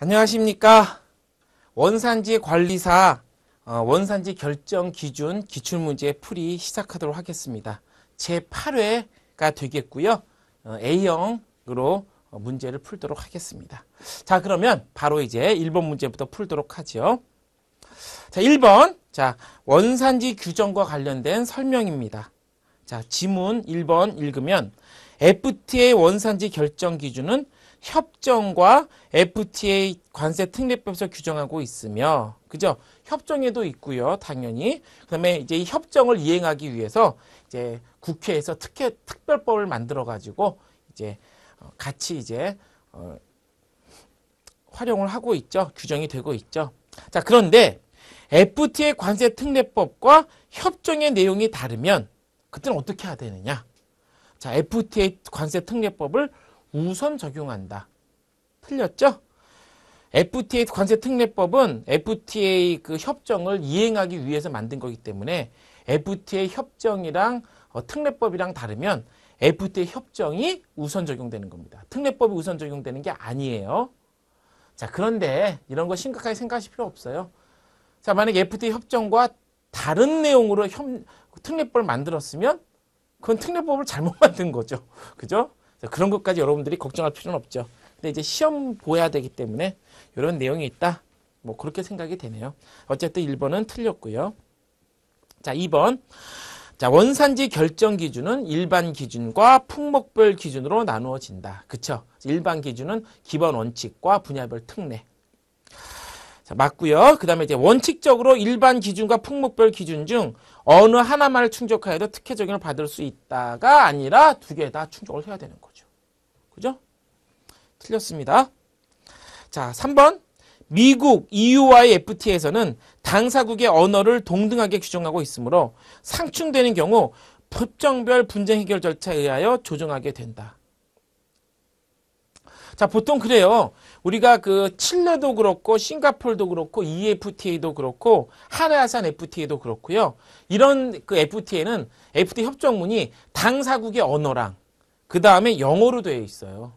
안녕하십니까. 원산지 관리사 어, 원산지 결정 기준 기출문제 풀이 시작하도록 하겠습니다. 제8회가 되겠고요. 어, A형으로 어, 문제를 풀도록 하겠습니다. 자 그러면 바로 이제 1번 문제부터 풀도록 하죠. 자 1번 자 원산지 규정과 관련된 설명입니다. 자 지문 1번 읽으면 f t a 원산지 결정 기준은 협정과 FTA 관세 특례법에서 규정하고 있으며 그죠? 협정에도 있고요. 당연히. 그다음에 이제 이 협정을 이행하기 위해서 이제 국회에서 특혜 특별법을 만들어 가지고 이제 어, 같이 이제 어, 활용을 하고 있죠. 규정이 되고 있죠. 자, 그런데 FTA 관세 특례법과 협정의 내용이 다르면 그때는 어떻게 해야 되느냐? 자, FTA 관세 특례법을 우선 적용한다. 틀렸죠? FTA 관세 특례법은 FTA 그 협정을 이행하기 위해서 만든 거기 때문에 FTA 협정이랑 어, 특례법이랑 다르면 FTA 협정이 우선 적용되는 겁니다. 특례법이 우선 적용되는 게 아니에요. 자, 그런데 이런 거 심각하게 생각하실 필요 없어요. 자, 만약 에 FTA 협정과 다른 내용으로 협, 특례법을 만들었으면 그건 특례법을 잘못 만든 거죠. 그죠? 그런 것까지 여러분들이 걱정할 필요는 없죠. 근데 이제 시험 보야 되기 때문에 이런 내용이 있다. 뭐 그렇게 생각이 되네요. 어쨌든 1번은 틀렸고요. 자, 2번. 자, 원산지 결정 기준은 일반 기준과 품목별 기준으로 나누어진다. 그쵸? 일반 기준은 기본 원칙과 분야별 특례. 자, 맞고요. 그 다음에 이제 원칙적으로 일반 기준과 품목별 기준 중 어느 하나만을 충족하여도 특혜 적용을 받을 수 있다가 아니라 두 개 다 충족을 해야 되는 거예요. 그죠? 틀렸습니다. 자, 3번. 미국 EU와의 f t 에서는 당사국의 언어를 동등하게 규정하고 있으므로 상충되는 경우 법정별 분쟁 해결 절차에 의하여 조정하게 된다. 자, 보통 그래요. 우리가 그 칠레도 그렇고 싱가폴도 그렇고 EFTA도 그렇고 하라산 FTA도 그렇고요. 이런 그 FTA는 FTA 협정문이 당사국의 언어랑 그 다음에 영어로 되어 있어요.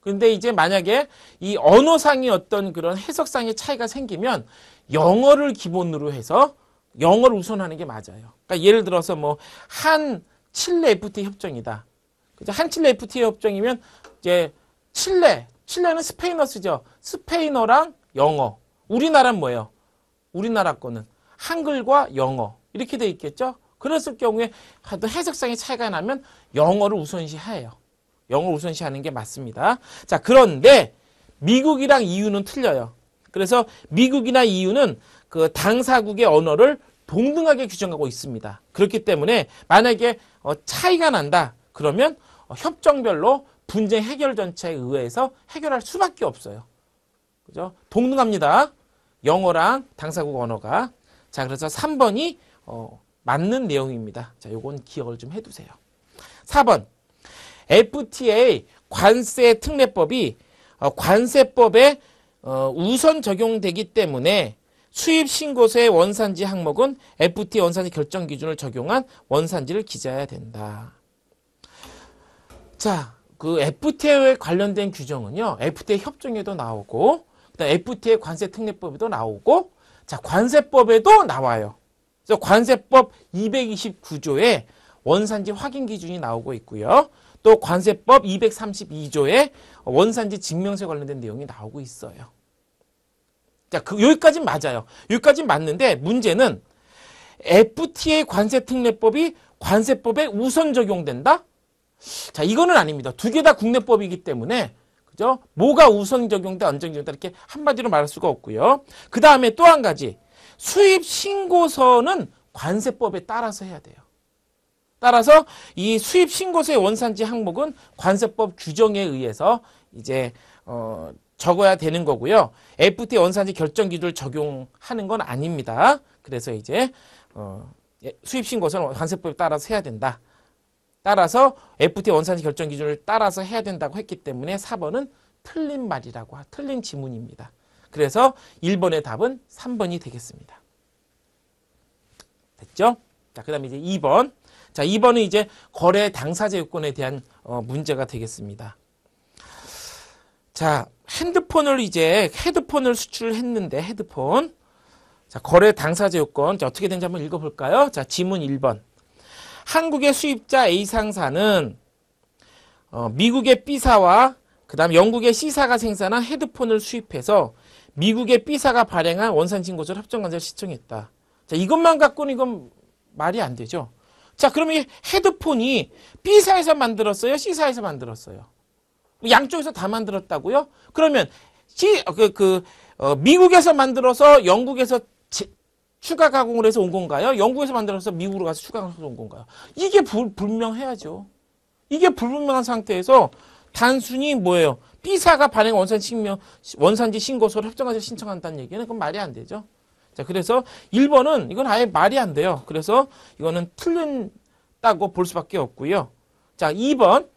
근데 이제 만약에 이 언어상의 어떤 그런 해석상의 차이가 생기면 영어를 기본으로 해서 영어를 우선하는 게 맞아요. 그러니까 예를 들어서 뭐 한 칠레 FTA 협정이다. 그죠? 한 칠레 FTA 협정이면 이제 칠레, 칠레는 스페인어 쓰죠. 스페인어랑 영어. 우리나라는 뭐예요? 우리나라 거는 한글과 영어 이렇게 돼 있겠죠. 그랬을 경우에 해석상의 차이가 나면 영어를 우선시해요. 영어를 우선시하는 게 맞습니다. 자 그런데 미국이랑 EU는 틀려요. 그래서 미국이나 EU는 그 당사국의 언어를 동등하게 규정하고 있습니다. 그렇기 때문에 만약에 어, 차이가 난다 그러면 어, 협정별로 분쟁 해결 전체에 의해서 해결할 수밖에 없어요. 그죠? 동등합니다. 영어랑 당사국 언어가. 자, 그래서 3번이 어, 맞는 내용입니다. 자, 요건 기억을 좀 해두세요. 4번 FTA 관세 특례법이 어, 관세법에 어, 우선 적용되기 때문에 수입 신고서의 원산지 항목은 FTA 원산지 결정 기준을 적용한 원산지를 기재해야 된다. 자, 그 FTA에 관련된 규정은요. FTA 협정에도 나오고 그다음 FTA 관세 특례법에도 나오고 자, 관세법에도 나와요. 그래서 관세법 229조에 원산지 확인 기준이 나오고 있고요. 또 관세법 232조에 원산지 증명서에 관련된 내용이 나오고 있어요. 자, 그 여기까지 맞아요. 여기까지 맞는데 문제는 FTA 관세특례법이 관세법에 우선 적용된다? 자, 이거는 아닙니다. 두 개 다 국내법이기 때문에 그죠? 뭐가 우선 적용돼 안정 적용돼 이렇게 한마디로 말할 수가 없고요. 그다음에 또 한 가지. 수입 신고서는 관세법에 따라서 해야 돼요. 따라서 이 수입 신고세 원산지 항목은 관세법 규정에 의해서 이제 어 적어야 되는 거고요. FT 원산지 결정 기준을 적용하는 건 아닙니다. 그래서 이제 어 예, 수입 신고서는 관세법에 따라서 해야 된다. 따라서 FT 원산지 결정 기준을 따라서 해야 된다고 했기 때문에 4번은 틀린 말이라고 틀린 지문입니다. 그래서 1번의 답은 3번이 되겠습니다. 됐죠? 자, 그 다음에 이제 2번. 자, 2번은 이제 거래 당사자 요건에 대한 어, 문제가 되겠습니다. 자, 핸드폰을 이제 헤드폰을 수출했는데 헤드폰. 자, 거래 당사자 요건 자, 어떻게 되는지 한번 읽어 볼까요? 자, 지문 1번. 한국의 수입자 A 상사는 어, 미국의 B사와 그다음 영국의 C사가 생산한 헤드폰을 수입해서 미국의 B사가 발행한 원산신고를 합정관세를 시청했다. 자, 이것만 갖고는 이건 말이 안 되죠. 자, 그러면 이 헤드폰이 B사에서 만들었어요? C사에서 만들었어요? 양쪽에서 다 만들었다고요? 그러면 C, 그, 그, 어, 미국에서 만들어서 영국에서 지, 추가 가공을 해서 온 건가요? 영국에서 만들어서 미국으로 가서 추가 가공해서 온 건가요? 이게 불, 분명해야죠. 이게 불분명한 상태에서 단순히 뭐예요? B사가 발행 원산 신명, 원산지 신고서를 협정하과서 신청한다는 얘기는 그건 말이 안 되죠. 자, 그래서 1번은 이건 아예 말이 안 돼요. 그래서 이거는 틀린다고 볼 수밖에 없고요. 자, 2번.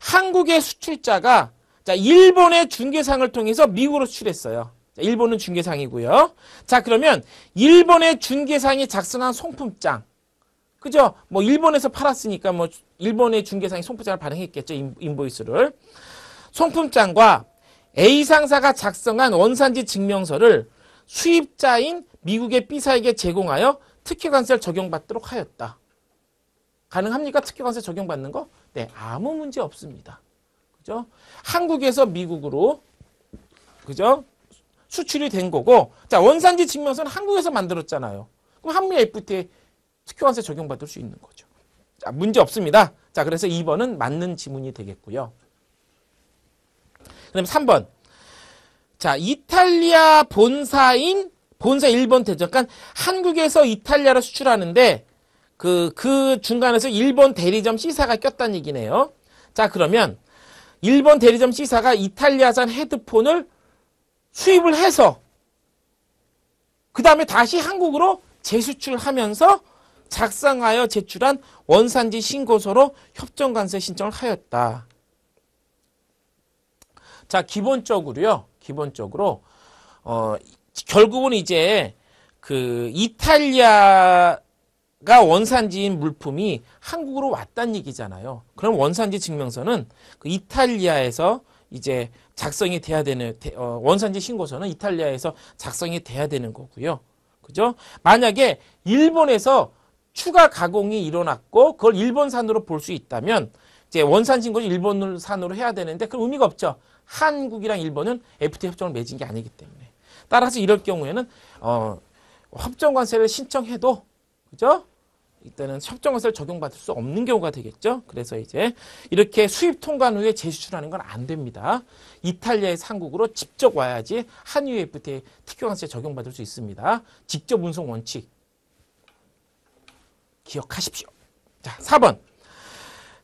한국의 수출자가 자, 일본의 중개상을 통해서 미국으로 수출했어요. 자, 일본은 중개상이고요. 자, 그러면 일본의 중개상이 작성한 송품장. 그죠? 뭐 일본에서 팔았으니까 뭐 일본의 중개상이 송품장을 발행했겠죠. 인보이스를. 송품장과 A 상사가 작성한 원산지 증명서를 수입자인 미국의 B사에게 제공하여 특혜관세를 적용받도록 하였다. 가능합니까? 특혜관세 적용받는 거? 네, 아무 문제 없습니다. 그죠? 한국에서 미국으로 그죠? 수출이 된 거고 자 원산지 증명서는 한국에서 만들었잖아요. 그럼 한미 FTA 특혜관세 적용받을 수 있는 거죠. 자 문제 없습니다. 자 그래서 2번은 맞는 지문이 되겠고요. 그럼 3번 자, 이탈리아 본사인 본사 일본 대전. 그러니까 한국에서 이탈리아로 수출하는데 그, 그 중간에서 일본 대리점 C사가 꼈다는 얘기네요. 자, 그러면 일본 대리점 C사가 이탈리아산 헤드폰을 수입을 해서 그 다음에 다시 한국으로 재수출하면서 작성하여 제출한 원산지 신고서로 협정관세 신청을 하였다. 자, 기본적으로요. 기본적으로 어 결국은 이제 그 이탈리아 가 원산지인 물품이 한국으로 왔다는 얘기잖아요. 그럼 원산지 증명서는 그 이탈리아에서 이제 작성이 돼야 되는 어, 원산지 신고서는 이탈리아에서 작성이 돼야 되는 거고요. 그죠? 만약에 일본에서 추가 가공이 일어났고 그걸 일본산으로 볼 수 있다면 이제 원산 신고를 일본산으로 해야 되는데 그 의미가 없죠. 한국이랑 일본은 FTA 협정을 맺은 게 아니기 때문에 따라서 이럴 경우에는 어, 협정 관세를 신청해도 그죠? 이때는 협정 관세를 적용받을 수 없는 경우가 되겠죠. 그래서 이제 이렇게 수입 통관 후에 재수출하는 건 안 됩니다. 이탈리아의상국으로 직접 와야지 한유 FTA 특효 관세 적용받을 수 있습니다. 직접 운송 원칙 기억하십시오. 자, 4번.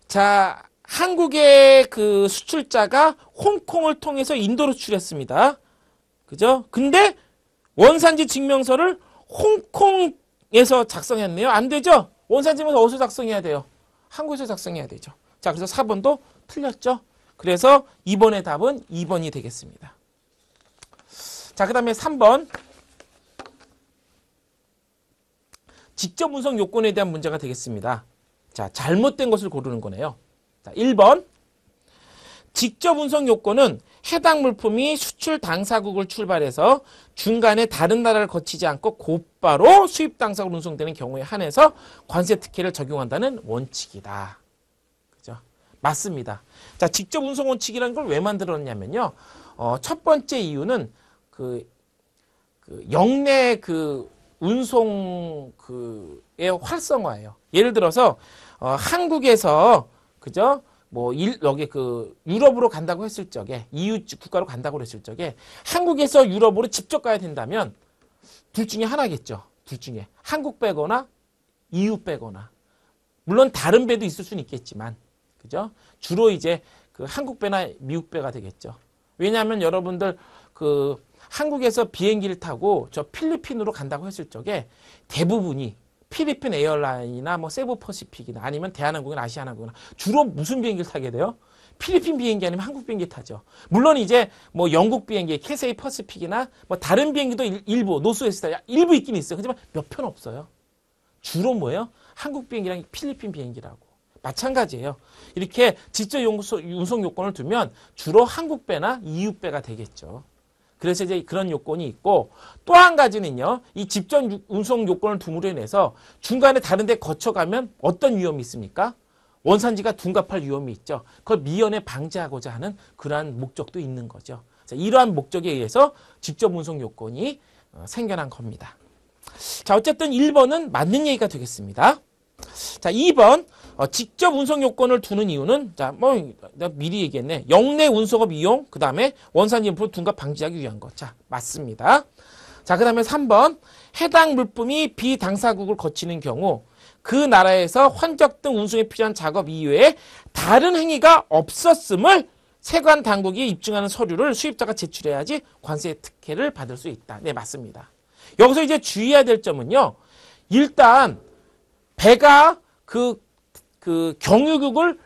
자, 한국의 그 수출자가 홍콩을 통해서 인도로 출했습니다. 그죠? 근데 원산지 증명서를 홍콩에서 작성했네요. 안 되죠? 원산지 면서 어디서 작성해야 돼요? 한국에서 작성해야 되죠. 자, 그래서 4번도 틀렸죠? 그래서 2번의 답은 2번이 되겠습니다. 자, 그 다음에 3번. 직접 운송 요건에 대한 문제가 되겠습니다. 자, 잘못된 것을 고르는 거네요. 자, 1번 직접 운송 요건은 해당 물품이 수출 당사국을 출발해서 중간에 다른 나라를 거치지 않고 곧바로 수입 당사국으로 운송되는 경우에 한해서 관세 특혜를 적용한다는 원칙이다. 그죠? 맞습니다. 자, 직접 운송 원칙이라는 걸 왜 만들었냐면요. 어, 첫 번째 이유는 그, 그 영내 그 운송 그의 활성화예요. 예를 들어서 어, 한국에서 그죠? 뭐 일, 여기 그 유럽으로 간다고 했을 적에 EU 국가로 간다고 했을 적에 한국에서 유럽으로 직접 가야 된다면 둘 중에 하나겠죠. 둘 중에 한국 빼거나 EU 빼거나 물론 다른 배도 있을 수는 있겠지만 그죠? 주로 이제 그 한국 배나 미국 배가 되겠죠. 왜냐하면 여러분들 그 한국에서 비행기를 타고 저 필리핀으로 간다고 했을 적에 대부분이 필리핀 에어라인이나 뭐 세부퍼시픽이나 아니면 대한항공이나 아시아나항공이나 주로 무슨 비행기를 타게 돼요? 필리핀 비행기 아니면 한국 비행기 타죠. 물론 이제 뭐 영국 비행기, 캐세이 퍼시픽이나 뭐 다른 비행기도 일, 부 노스웨스타 일부 있긴 있어요. 하지만 몇 편 없어요. 주로 뭐예요? 한국 비행기랑 필리핀 비행기라고. 마찬가지예요. 이렇게 직접 지수 운송 요건을 두면 주로 한국 배나 이웃 배가 되겠죠. 그래서 이제 그런 요건이 있고 또 한 가지는요. 이 집전 운송 요건을 둠으로 인해서 중간에 다른 데 거쳐가면 어떤 위험이 있습니까? 원산지가 둔갑할 위험이 있죠. 그걸 미연에 방지하고자 하는 그러한 목적도 있는 거죠. 자, 이러한 목적에 의해서 직접 운송 요건이 어, 생겨난 겁니다. 자, 어쨌든 1번은 맞는 얘기가 되겠습니다. 자, 2번 어, 직접 운송 요건을 두는 이유는 자, 뭐 미리 얘기했네. 영내 운송업 이용, 그 다음에 원산 인프로 둔갑 방지하기 위한 것. 자, 맞습니다. 자, 그 다음에 3번 해당 물품이 비당사국을 거치는 경우 그 나라에서 환적 등 운송에 필요한 작업 이외에 다른 행위가 없었음을 세관 당국이 입증하는 서류를 수입자가 제출해야지 관세 특혜를 받을 수 있다. 네, 맞습니다. 여기서 이제 주의해야 될 점은요. 일단 배가 그그 경유국을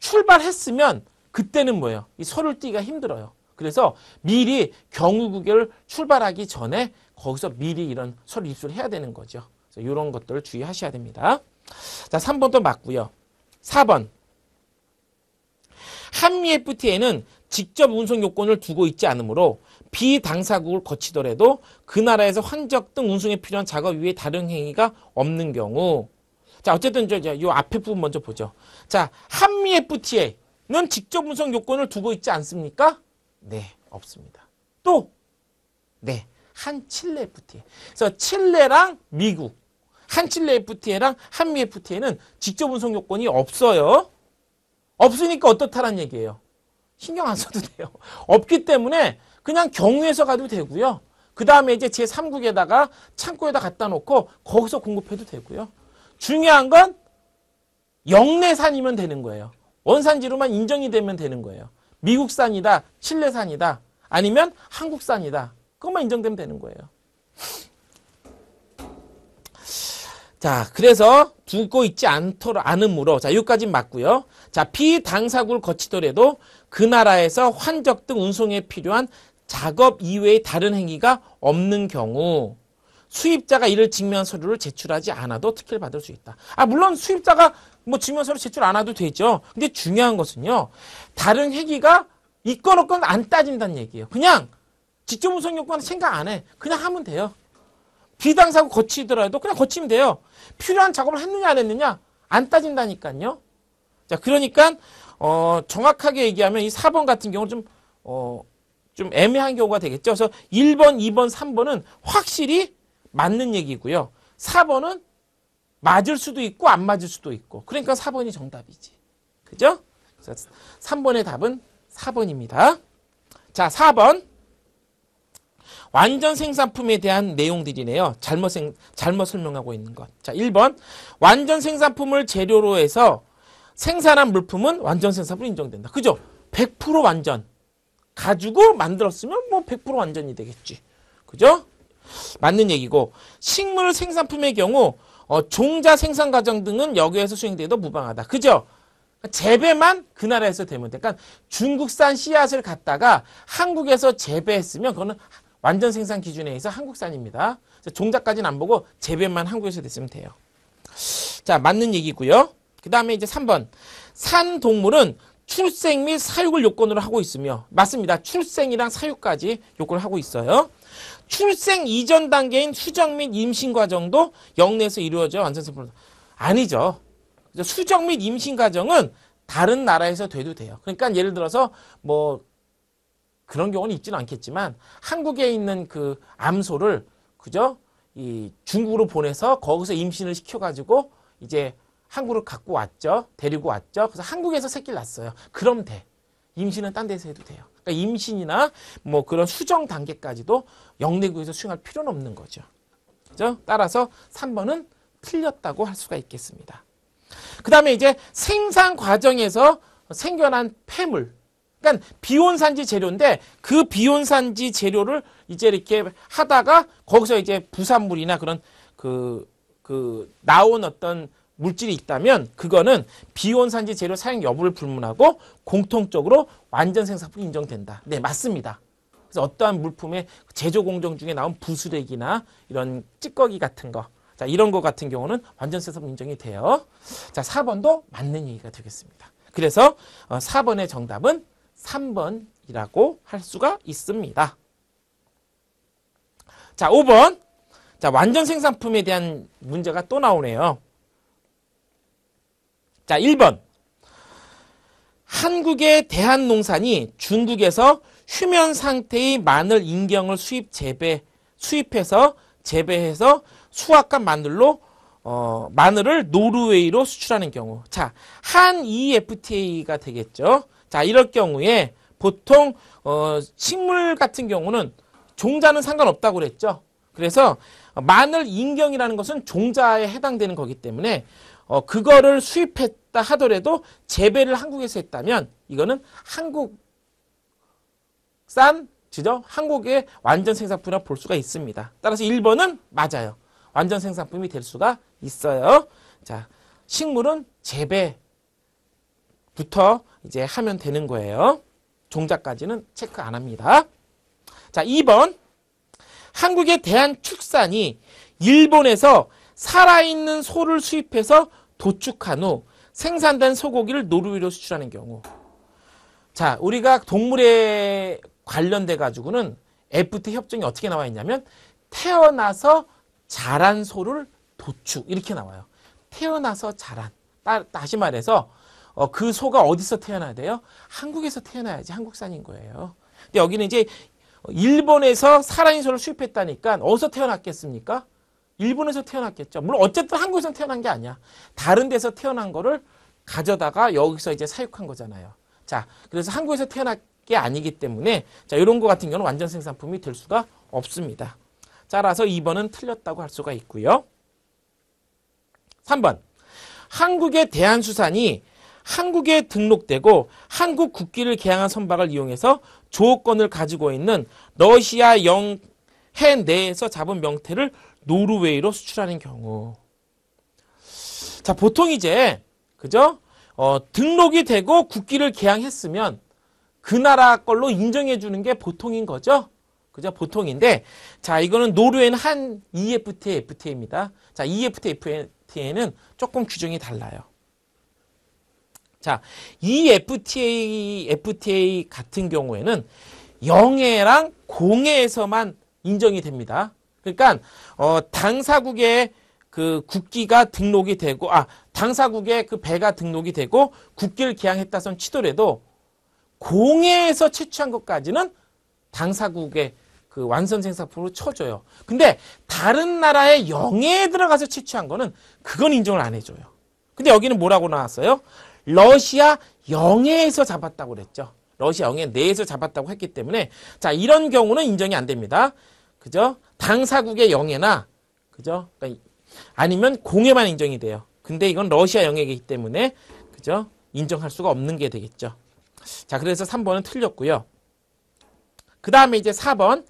출발했으면 그때는 뭐예요? 이소를 뛰기가 힘들어요. 그래서 미리 경유국을 출발하기 전에 거기서 미리 이런 소를 입수를 해야 되는 거죠. 그래서 이런 것들을 주의하셔야 됩니다. 자, 3번도 맞고요. 4번. 한미 FTA는 직접 운송 요건을 두고 있지 않으므로 비당사국을 거치더라도 그 나라에서 환적 등 운송에 필요한 작업 위에 다른 행위가 없는 경우 자, 어쨌든 저, 저, 요 앞에 부분 먼저 보죠. 자, 한미 FTA는 직접 운송 요건을 두고 있지 않습니까? 네, 없습니다. 또, 네, 한 칠레 FTA. 그래서 칠레랑 미국, 한 칠레 FTA랑 한미 FTA는 직접 운송 요건이 없어요. 없으니까 어떻다란 얘기예요. 신경 안 써도 돼요. 없기 때문에 그냥 경유해서 가도 되고요. 그 다음에 이제 제3국에다가 창고에다 갖다 놓고 거기서 공급해도 되고요. 중요한 건 영내산이면 되는 거예요. 원산지로만 인정이 되면 되는 거예요. 미국산이다, 칠레산이다, 아니면 한국산이다. 그것만 인정되면 되는 거예요. 자, 그래서 두고 있지 않도록 않음으로 자, 여기까지 맞고요. 자, 비당사국을 거치더라도 그 나라에서 환적 등 운송에 필요한 작업 이외의 다른 행위가 없는 경우 수입자가 이를 증명 서류를 제출하지 않아도 특혜를 받을 수 있다. 아 물론 수입자가 뭐 증명 서류 제출 안 해도 되죠. 근데 중요한 것은요. 다른 회기가 있건 없건 안 따진다는 얘기예요. 그냥 직접 운송 요건 생각 안 해. 그냥 하면 돼요. 비당사고 거치더라도 그냥 거치면 돼요. 필요한 작업을 했느냐 안 했느냐 안 따진다니까요. 자 그러니까 어 정확하게 얘기하면 이 4번 같은 경우는 좀 어, 좀 애매한 경우가 되겠죠. 그래서 1번, 2번, 3번은 확실히 맞는 얘기고요. 4번은 맞을 수도 있고 안 맞을 수도 있고. 그러니까 4번이 정답이지. 그죠? 3번의 답은 4번입니다. 자, 4번. 완전 생산품에 대한 내용들이네요. 잘못, 생, 잘못 설명하고 있는 것. 자, 1번. 완전 생산품을 재료로 해서 생산한 물품은 완전 생산품으로 인정된다. 그죠? 100% 완전. 가지고 만들었으면 뭐 100% 완전이 되겠지. 그죠? 맞는 얘기고 식물 생산품의 경우 어, 종자 생산 과정 등은 여기에서 수행돼도 무방하다. 그죠? 재배만 그 나라에서 되면 돼. 그러니까 중국산 씨앗을 갖다가 한국에서 재배했으면 그거는 완전 생산 기준에 의해서 한국산입니다. 종자까지는 안 보고 재배만 한국에서 됐으면 돼요. 자, 맞는 얘기고요. 그 다음에 이제 3번. 산 동물은 출생 및 사육을 요건으로 하고 있으며 맞습니다. 출생이랑 사육까지 요건을 하고 있어요. 출생 이전 단계인 수정 및 임신 과정도 영내에서 이루어져 완전 세포로 아니죠. 수정 및 임신 과정은 다른 나라에서 돼도 돼요. 그러니까 예를 들어서 뭐 그런 경우는 있지는 않겠지만 한국에 있는 그 암소를 그죠? 이 중국으로 보내서 거기서 임신을 시켜가지고 이제 한국으로 갖고 왔죠. 데리고 왔죠. 그래서 한국에서 새끼를 낳았어요. 그럼 돼. 임신은 딴 데서 해도 돼요. 그러니까 임신이나 뭐 그런 수정 단계까지도 영내국에서 수용할 필요는 없는 거죠. 그죠? 따라서 3번은 틀렸다고 할 수가 있겠습니다. 그 다음에 이제 생산 과정에서 생겨난 폐물. 그러니까 비온산지 재료인데 그 비온산지 재료를 이제 이렇게 하다가 거기서 이제 부산물이나 그런 그, 그, 나온 어떤 물질이 있다면 그거는 비온산지 재료 사용 여부를 불문하고 공통적으로 완전 생산품 인정된다. 네, 맞습니다. 그래서 어떠한 물품의 제조 공정 중에 나온 부스레기나 이런 찌꺼기 같은 거. 자, 이런 거 같은 경우는 완전 생산품 인정이 돼요. 자, 4번도 맞는 얘기가 되겠습니다. 그래서 4번의 어, 정답은 3번이라고 할 수가 있습니다. 자, 5번. 자, 완전 생산품에 대한 문제가 또 나오네요. 자, 1번. 한국의 대한농산이 중국에서 휴면 상태의 마늘 인경을 수입 재배, 수입해서 재배해서 수확한 마늘로 어, 마늘을 노르웨이로 수출하는 경우. 자, 한 EFTA가 되겠죠. 자, 이럴 경우에 보통 어, 식물 같은 경우는 종자는 상관없다고 그랬죠. 그래서 마늘 인경이라는 것은 종자에 해당되는 거기 때문에 어, 그거를 수입했다 하더라도 재배를 한국에서 했다면 이거는 한국산 지죠 한국의 완전 생산품이라 고볼 수가 있습니다. 따라서 1번은 맞아요. 완전 생산품이 될 수가 있어요. 자, 식물은 재배부터 이제 하면 되는 거예요. 종자까지는 체크 안 합니다. 자, 2번. 한국의 대한축산이 일본에서 살아있는 소를 수입해서 도축한 후 생산된 소고기를 노르웨이로 수출하는 경우 자 우리가 동물에 관련돼 가지고는 FT 협정이 어떻게 나와 있냐면 태어나서 자란 소를 도축 이렇게 나와요. 태어나서 자란 따, 다시 말해서 어, 그 소가 어디서 태어나야 돼요? 한국에서 태어나야지 한국산인 거예요. 근데 여기는 이제 일본에서 살아있는 소를 수입했다니까 어디서 태어났겠습니까? 일본에서 태어났겠죠. 물론 어쨌든 한국에서 태어난 게 아니야. 다른 데서 태어난 거를 가져다가 여기서 이제 사육한 거잖아요. 자, 그래서 한국에서 태어났게 아니기 때문에 자, 이런 거 같은 경우는 완전 생산품이 될 수가 없습니다. 따라서 2번은 틀렸다고 할 수가 있고요. 3번. 한국의 대한수산이 한국에 등록되고 한국 국기를 개항한 선박을 이용해서 조건을 가지고 있는 러시아 영해 내에서 잡은 명태를 노르웨이로 수출하는 경우. 자, 보통 이제 그죠? 어, 등록이 되고 국기를 개항했으면 그 나라 걸로 인정해 주는 게 보통인 거죠. 그죠? 보통인데 자, 이거는 노르웨이는 한 EFTA FTA입니다. 자, EFTA FTA는 조금 규정이 달라요. 자, EFTA FTA 같은 경우에는 영해랑 공해에서만 인정이 됩니다. 그러니까 어, 당사국의 그 국기가 등록이 되고 아 당사국의 그 배가 등록이 되고 국기를 기항했다선 치더라도 공해에서 채취한 것까지는 당사국의 그완선생사으로 쳐줘요. 근데 다른 나라의 영해에 들어가서 채취한 거는 그건 인정을 안 해줘요. 근데 여기는 뭐라고 나왔어요? 러시아 영해에서 잡았다고 그랬죠. 러시아 영해 내에서 잡았다고 했기 때문에 자 이런 경우는 인정이 안 됩니다. 그죠? 당사국의 영예나 그죠? 그러니까 아니면 공예만 인정이 돼요. 근데 이건 러시아 영해이기 때문에 그죠? 인정할 수가 없는 게 되겠죠. 자, 그래서 3번은 틀렸고요. 그 다음에 이제 4번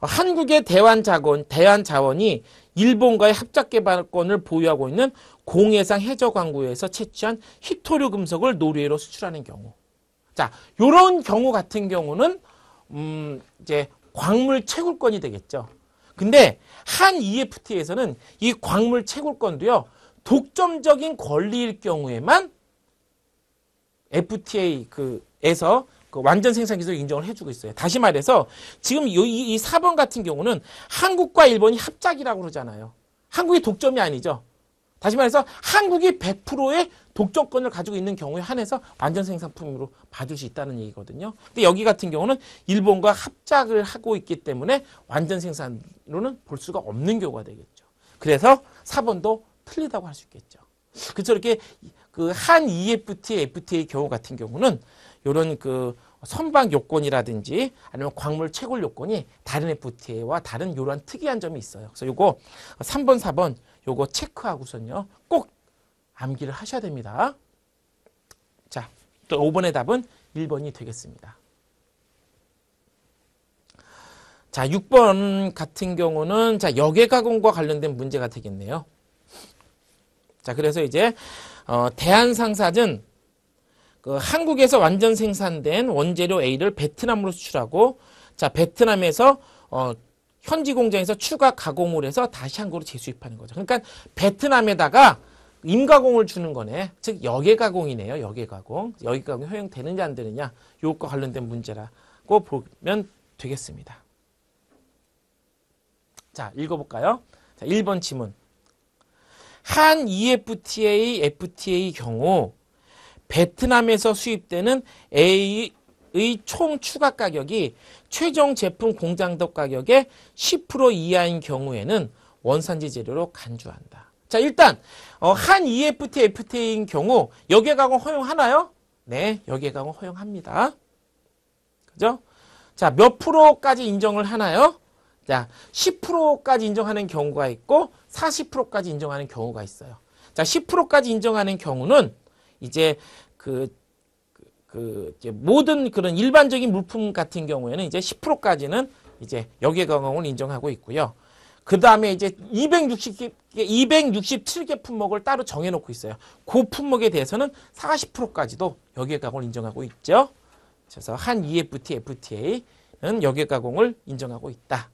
한국의 대환자원, 대환자원이 일본과의 합작개발권을 보유하고 있는 공해상 해저광구에서 채취한 히토류 금속을 노르웨이로 수출하는 경우. 자, 요런 경우 같은 경우는 음, 이제 광물 채굴권이 되겠죠. 근데 한 EFT에서는 이 광물 채굴권도요. 독점적인 권리일 경우에만 FTA 그에서 그 완전 생산 기술 인정을 해주고 있어요. 다시 말해서 지금 이, 이 4번 같은 경우는 한국과 일본이 합작이라고 그러잖아요. 한국이 독점이 아니죠. 다시 말해서 한국이 100%의 독점권을 가지고 있는 경우에 한해서 완전 생산품으로 봐줄 수 있다는 얘기거든요. 근데 여기 같은 경우는 일본과 합작을 하고 있기 때문에 완전 생산으로는 볼 수가 없는 경우가 되겠죠. 그래서 4번도 틀리다고 할 수 있겠죠. 그렇죠. 이렇게 그한 EFT, f t a 경우 같은 경우는 이런 그 선박 요건이라든지 아니면 광물 채굴 요건이 다른 FTA와 다른 이러한 특이한 점이 있어요. 그래서 이거 3번, 4번 요거 체크하고선요. 꼭 암기를 하셔야 됩니다. 자, 또 5번의 답은 1번이 되겠습니다. 자, 6번 같은 경우는 자, 역외 가공과 관련된 문제가 되겠네요. 자, 그래서 이제 어, 대한상사는 그 한국에서 완전 생산된 원재료 A를 베트남으로 수출하고 자 베트남에서 어, 현지 공장에서 추가 가공을 해서 다시 한국으로 재수입하는 거죠. 그러니까 베트남에다가 임가공을 주는 거네. 즉 역외 가공이네요. 역외 가공. 역외 가공이 허용되는지안 되느냐 이것과 관련된 문제라고 보면 되겠습니다. 자 읽어볼까요? 자, 1번 지문. 한 EFTA, FTA 경우 베트남에서 수입되는 A의 총 추가 가격이 최종 제품 공장덕 가격의 10% 이하인 경우에는 원산지 재료로 간주한다. 자 일단 어, 한 EFTA, FTA인 경우 여기에 가공 허용하나요? 네, 여기에 가공 허용합니다. 그죠? 자, 몇 프로까지 인정을 하나요? 자, 10%까지 인정하는 경우가 있고 40%까지 인정하는 경우가 있어요. 자, 10%까지 인정하는 경우는 이제 그, 그, 그 이제 모든 그런 일반적인 물품 같은 경우에는 이제 10%까지는 이제 여객 항공을 인정하고 있고요. 그 다음에 이제 260개, 267개 품목을 따로 정해놓고 있어요. 그 품목에 대해서는 40%까지도 여객 가공을 인정하고 있죠. 그래서 한 EFT, FTA는 여객 가공을 인정하고 있다.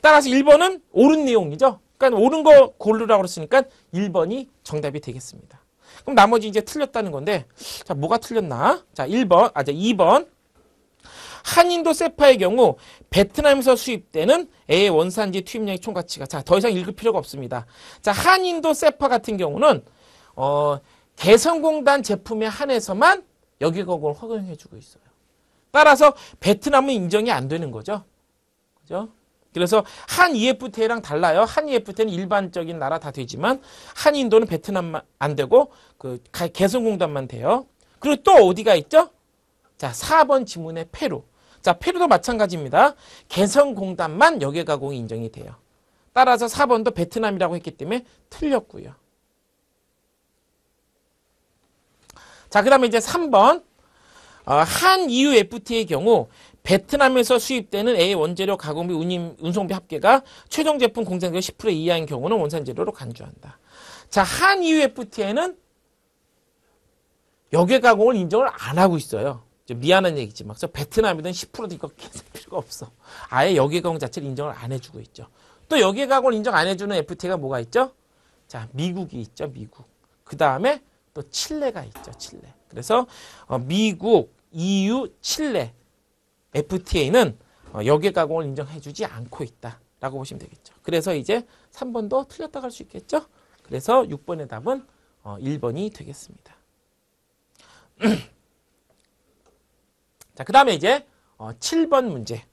따라서 1번은 옳은 내용이죠. 그러니까 옳은 거 고르라고 그랬으니까 1번이 정답이 되겠습니다. 그럼 나머지 이제 틀렸다는 건데 자 뭐가 틀렸나? 자 1번, 아, 자 2번 한인도 세파의 경우 베트남에서 수입되는 애의 원산지 투입량의 총가치가 자 더 이상 읽을 필요가 없습니다. 자 한인도 세파 같은 경우는 어 개성공단 제품에 한해서만 여기 거걸 허용해주고 있어요. 따라서 베트남은 인정이 안 되는 거죠. 그죠? 그래서 한 EFTA랑 달라요. 한 EFTA는 일반적인 나라 다 되지만 한인도는 베트남만 안 되고 그 개성공단만 돼요. 그리고 또 어디가 있죠? 자, 4번 지문의 페루. 자, 페루도 마찬가지입니다. 개성공단만 여객가공이 인정이 돼요. 따라서 4번도 베트남이라고 했기 때문에 틀렸고요. 자, 그 다음에 이제 3번. 어, 한 EU FTA의 경우 베트남에서 수입되는 A 원재료 가공비 운임, 운송비 합계가 최종 제품 공산가10% 이하인 경우는 원산 재료로 간주한다. 자, 한 EUFTA는 여객 가공을 인정을 안 하고 있어요. 미안한 얘기지만 그래서 베트남이든 10%도 이거 계속 필요가 없어. 아예 여객 가공 자체를 인정을 안 해주고 있죠. 또 여객 가공을 인정 안 해주는 FTA가 뭐가 있죠? 자, 미국이 있죠, 미국. 그 다음에 또 칠레가 있죠, 칠레. 그래서 어, 미국, EU, 칠레 FTA는 어, 여객 가공을 인정해주지 않고 있다. 라고 보시면 되겠죠. 그래서 이제 3번도 틀렸다고 수 있겠죠. 그래서 6번의 답은 1번이 어, 되겠습니다. 자, 그 다음에 이제 7번 어, 문제.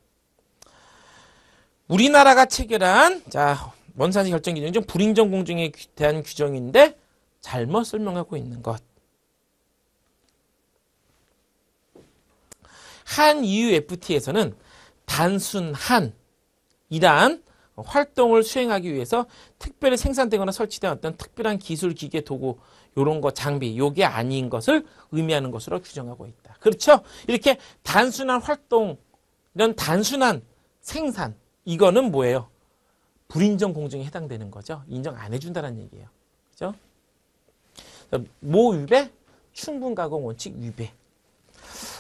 우리나라가 체결한 자 원산지 결정 기준 중 불인정 공정에 대한 규정인데 잘못 설명하고 있는 것. 한 EUFT에서는 단순 한 이러한 활동을 수행하기 위해서 특별히 생산되거나 설치된 어떤 특별한 기술, 기계, 도구 요런 거 장비 요게 아닌 것을 의미하는 것으로 규정하고 있다. 그렇죠? 이렇게 단순한 활동 이런 단순한 생산 이거는 뭐예요? 불인정 공증에 해당되는 거죠. 인정 안 해준다는 얘기예요. 그죠? 모 위배, 충분 가공 원칙 위배.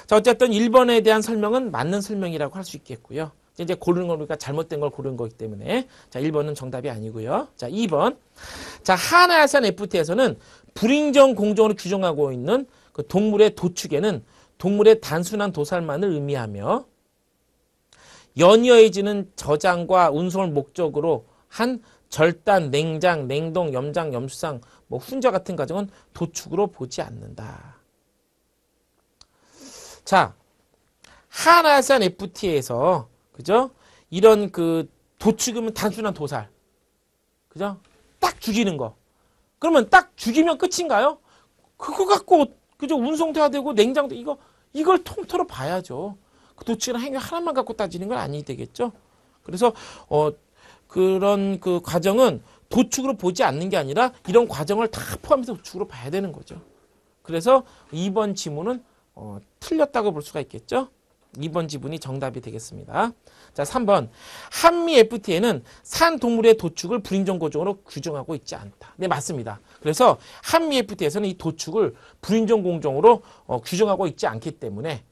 자, 어쨌든 1번에 대한 설명은 맞는 설명이라고 할 수 있겠고요. 이제 고르는 건 우리가 잘못된 걸 고른 거기 때문에 자 1번은 정답이 아니고요. 자 2번 자 하나산 FT에서는 불인정 공정으로 규정하고 있는 그 동물의 도축에는 동물의 단순한 도살만을 의미하며 연이어해지는 저장과 운송을 목적으로 한 절단, 냉장, 냉동, 염장, 염수상, 뭐 훈저 같은 과정은 도축으로 보지 않는다. 자, 한화산 FT에서 그죠? 이런 그 도축이면 단순한 도살. 그죠? 딱 죽이는 거. 그러면 딱 죽이면 끝인가요? 그거 갖고 그죠? 운송도해야 되고 냉장도 이거 이걸 통틀어 봐야죠. 그 도축이나 행위 하나만 갖고 따지는 건 아니 되겠죠? 그래서 어 그런 그 과정은 도축으로 보지 않는 게 아니라 이런 과정을 다 포함해서 도축으로 봐야 되는 거죠. 그래서 2번 지문은 어, 틀렸다고 볼 수가 있겠죠. 2번 지분이 정답이 되겠습니다. 자, 3번. 한미 FTA는 산 동물의 도축을 불인정 공종으로 규정하고 있지 않다. 네, 맞습니다. 그래서 한미 FTA에서는 이 도축을 불인정 공종으로 어, 규정하고 있지 않기 때문에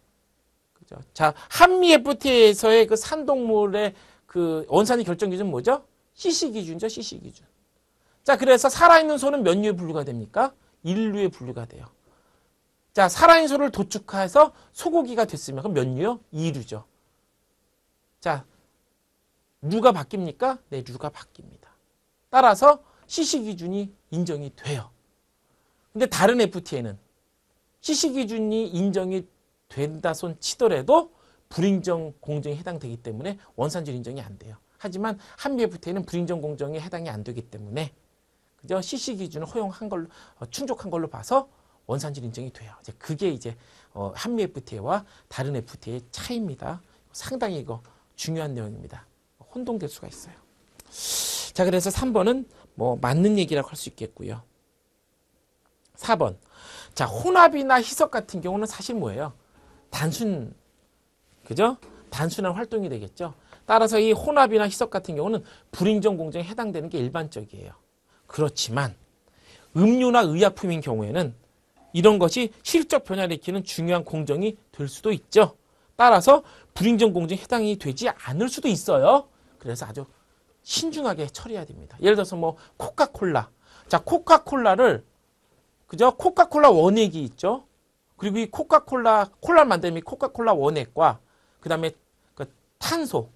그죠? 자, 한미 FTA에서의 그 산 동물의 그 원산이 결정 기준 뭐죠? CC 기준이죠, CC 기준. 자, 그래서 살아있는 소는 몇 류에 분류가 됩니까? 1류에 분류가 돼요. 자, 살아인소를 도축해서 소고기가 됐으면 그럼 몇 류요? 2류죠. 자, 루가 바뀝니까? 네, 류가 바뀝니다. 따라서 CC 기준이 인정이 돼요. 근데 다른 FT에는 CC 기준이 인정이 된다 손 치더라도 불인정 공정에 해당되기 때문에 원산질 인정이 안 돼요. 하지만 한미 FT에는 불인정 공정에 해당이 안 되기 때문에 그죠? CC 기준을 허용한 걸로 어, 충족한 걸로 봐서 원산지 인정이 돼요. 이제 그게 이제 어, 한미 FTA와 다른 FTA의 차이입니다. 상당히 이거 중요한 내용입니다. 혼동될 수가 있어요. 자, 그래서 3번은 뭐 맞는 얘기라고 할 수 있겠고요. 4번. 자, 혼합이나 희석 같은 경우는 사실 뭐예요? 단순 그죠? 단순한 활동이 되겠죠. 따라서 이 혼합이나 희석 같은 경우는 불인정 공정에 해당되는 게 일반적이에요. 그렇지만 음료나 의약품인 경우에는 이런 것이 실적 변화를 일으키는 중요한 공정이 될 수도 있죠. 따라서 불인정 공정에 해당이 되지 않을 수도 있어요. 그래서 아주 신중하게 처리해야 됩니다. 예를 들어서 뭐 코카콜라. 자, 코카콜라를 그죠? 코카콜라 원액이 있죠. 그리고 이 코카콜라 콜라 만드는 코카콜라 원액과 그다음에 그 탄소.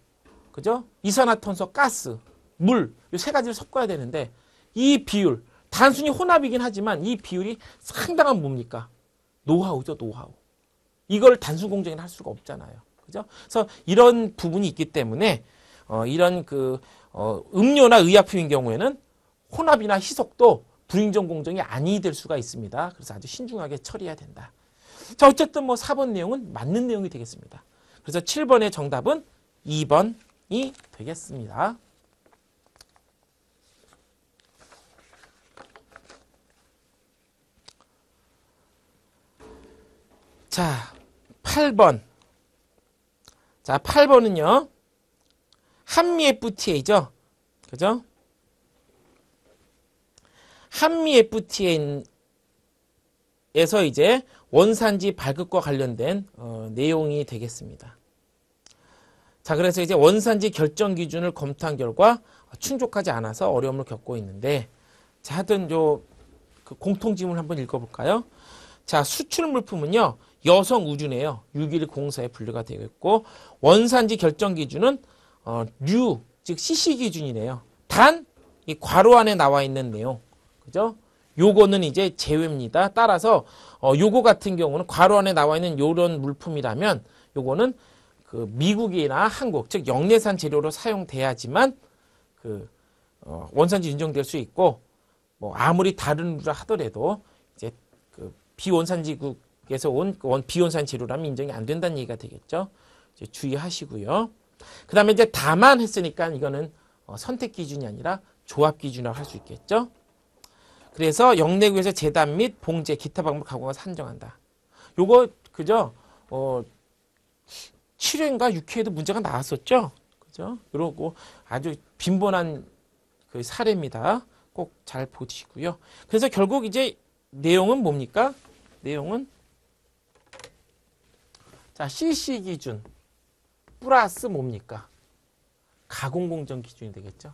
그죠? 이산화탄소 가스, 물이 세 가지를 섞어야 되는데 이 비율 단순히 혼합이긴 하지만 이 비율이 상당한 뭡니까? 노하우죠, 노하우. 이걸 단순 공정에는 할 수가 없잖아요. 그죠? 그래서 이런 부분이 있기 때문에 어, 이런 그 어, 음료나 의약품인 경우에는 혼합이나 희석도 불인정 공정이 아니 될 수가 있습니다. 그래서 아주 신중하게 처리해야 된다. 자, 어쨌든 뭐 4번 내용은 맞는 내용이 되겠습니다. 그래서 7번의 정답은 2번이 되겠습니다. 자, 8번. 자, 8번은요. 한미 FTA죠. 그죠? 한미 FTA에서 이제 원산지 발급과 관련된 어, 내용이 되겠습니다. 자, 그래서 이제 원산지 결정 기준을 검토한 결과 충족하지 않아서 어려움을 겪고 있는데 자, 하여튼 요그 공통 지문을 한번 읽어볼까요? 자, 수출 물품은요. 여성 우주네요. 6.1공사에 분류가 되어있고 원산지 결정 기준은 어, 뉴, 즉 CC 기준이네요. 단 이 괄호 안에 나와 있는 내용, 그죠? 요거는 이제 제외입니다. 따라서 어, 요거 같은 경우는 괄호 안에 나와 있는 요런 물품이라면 요거는 그 미국이나 한국, 즉 영내산 재료로 사용돼야지만 그 어, 원산지 인정될 수 있고 뭐 아무리 다른 루 하더라도 이제 그 비원산지국 그래서 온, 온 비온산 재료라면 인정이 안 된다는 얘기가 되겠죠. 이제 주의하시고요. 그 다음에 이제 다만 했으니까 이거는 어, 선택 기준이 아니라 조합 기준이라고 할수 있겠죠. 그래서 영내구에서 재단 및 봉제, 기타 방법 가공을 산정한다. 요거 그죠? 어 7회인가 6회에도 문제가 나왔었죠. 그죠? 이러고 아주 빈번한 그 사례입니다. 꼭 잘 보시고요. 그래서 결국 이제 내용은 뭡니까? 내용은 자, CC 기준 플러스 뭡니까? 가공공정 기준이 되겠죠.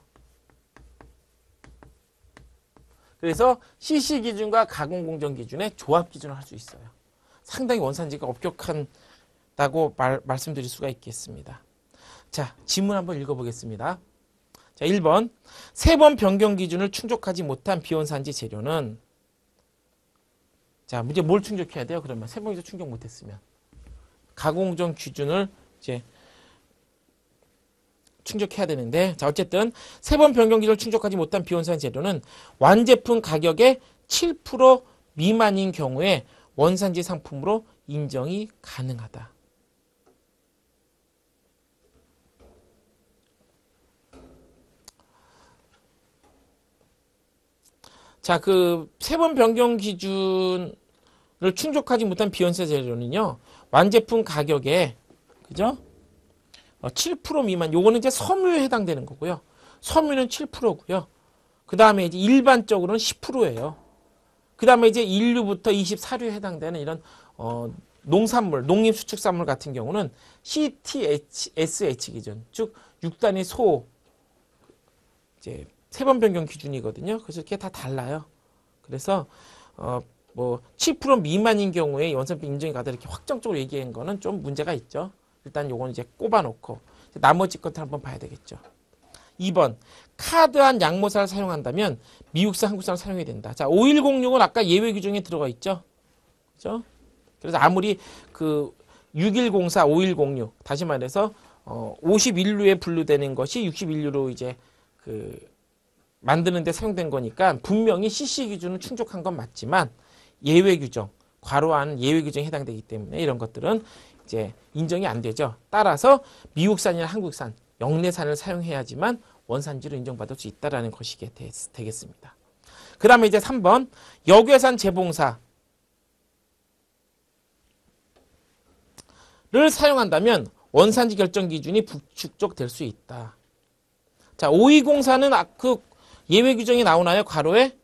그래서 CC 기준과 가공공정 기준의 조합 기준을 할 수 있어요. 상당히 원산지가 엄격한다고 말, 말씀드릴 수가 있겠습니다. 자, 질문 한번 읽어보겠습니다. 자, 1번 세 번 변경 기준을 충족하지 못한 비원산지 재료는 자, 문제 뭘 충족해야 돼요? 그러면 세 번이서 충족 못했으면 가공정 기준을 이제 충족해야 되는데 자 어쨌든 세 번 변경 기준을 충족하지 못한 비원산 재료는 완제품 가격의 7% 미만인 경우에 원산지 상품으로 인정이 가능하다. 자, 그 세 번 변경 기준을 충족하지 못한 비원세 재료는요. 완제품 가격에 그죠? 어, 7% 미만 요거는 이제 섬유에 해당되는 거고요. 섬유는 7%고요. 그 다음에 이제 일반적으로는 10%예요. 그 다음에 이제 인류부터 24류에 해당되는 이런 어, 농산물, 농림수축산물 같은 경우는 CTSH 기준, 즉 6단위 소 이제 세번 변경 기준이거든요. 그래서 이게 다 달라요. 그래서 어, 뭐7% 미만인 경우에 연산비 인정이 가다 이렇게 확정적으로 얘기한 거는 좀 문제가 있죠. 일단 요건 이제 꼽아놓고 나머지 것들 한번 봐야 되겠죠. 2번 카드한 양모사를 사용한다면 미국산 한국산을 사용해야 된다. 자 5106은 아까 예외 규정에 들어가 있죠. 그죠? 그래서 아무리 그 6104, 5106 다시 말해서 어5 1류에 분류되는 것이 6 1류로 이제 그 만드는데 사용된 거니까 분명히 CC 기준은 충족한 건 맞지만 예외 규정, 과로한 예외 규정에 해당되기 때문에 이런 것들은 이제 인정이 안 되죠. 따라서 미국산이나 한국산, 영내산을 사용해야지만 원산지로 인정받을 수 있다라는 것이 되겠습니다. 그 다음에 이제 3번 역외산 재봉사 를 사용한다면 원산지 결정 기준이 부축쪽될수 있다. 자, 5204는 아, 그 예외 규정이 나오나요? 과로에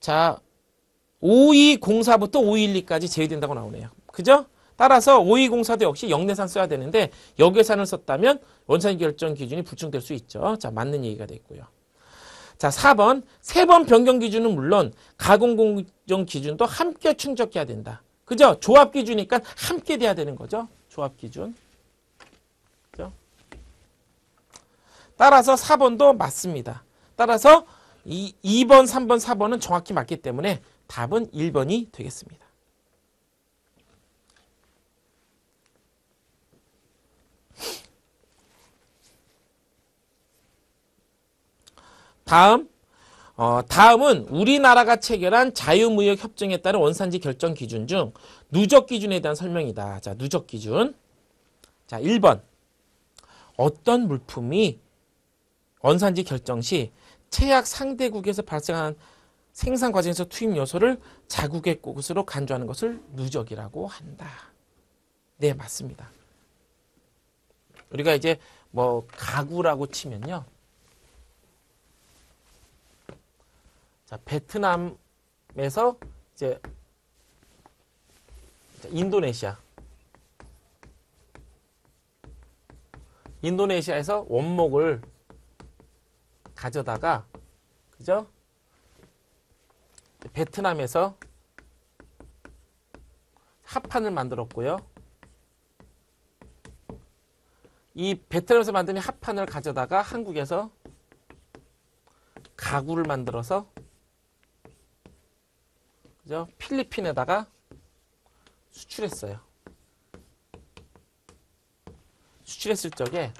자, 5204부터 512까지 제외된다고 나오네요. 그죠? 따라서 5204도 역시 역내산 써야 되는데 역외산을 썼다면 원산 결정 기준이 부충될수 있죠. 자, 맞는 얘기가 됐고요. 자, 4번. 세번 변경 기준은 물론 가공 공정 기준도 함께 충족해야 된다. 그죠? 조합 기준이니까 함께 돼야 되는 거죠. 조합 기준. 그죠? 따라서 4번도 맞습니다. 따라서 이 2번, 3번, 4번은 정확히 맞기 때문에 답은 1번이 되겠습니다. 다음 어, 다음은 우리나라가 체결한 자유무역협정에 따른 원산지 결정 기준 중 누적 기준에 대한 설명이다. 자, 누적 기준. 자, 1번. 어떤 물품이 원산지 결정 시 체약 상대국에서 발생한 생산 과정에서 투입 요소를 자국의 곳으로 간주하는 것을 누적이라고 한다. 네, 맞습니다. 우리가 이제 뭐 가구라고 치면요. 자, 베트남에서 이제 인도네시아 인도네시아에서 원목을 가져다가 그죠? 베트남에서 합판을 만들었고요. 이 베트남에서 만든 합판을 가져다가 한국에서 가구를 만들어서 그죠? 필리핀에다가 수출했어요. 수출했을 적에